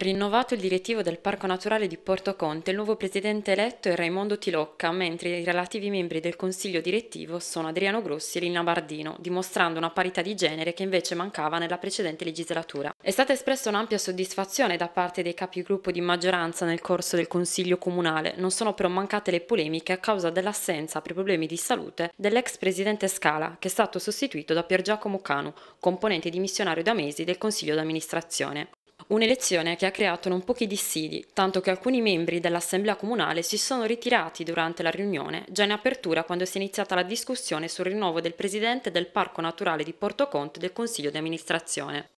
Rinnovato il direttivo del Parco Naturale di Porto Conte, il nuovo presidente eletto è Raimondo Tilocca, mentre i relativi membri del consiglio direttivo sono Adriano Grossi e Lina Bardino, dimostrando una parità di genere che invece mancava nella precedente legislatura. È stata espressa un'ampia soddisfazione da parte dei capigruppo di maggioranza nel corso del consiglio comunale, non sono però mancate le polemiche a causa dell'assenza per problemi di salute dell'ex presidente Scala, che è stato sostituito da Piergiacomo Canu, componente dimissionario da mesi del consiglio d'amministrazione. Un'elezione che ha creato non pochi dissidi, tanto che alcuni membri dell'Assemblea Comunale si sono ritirati durante la riunione, già in apertura quando si è iniziata la discussione sul rinnovo del presidente del Parco Naturale di Porto Conte del Consiglio di amministrazione.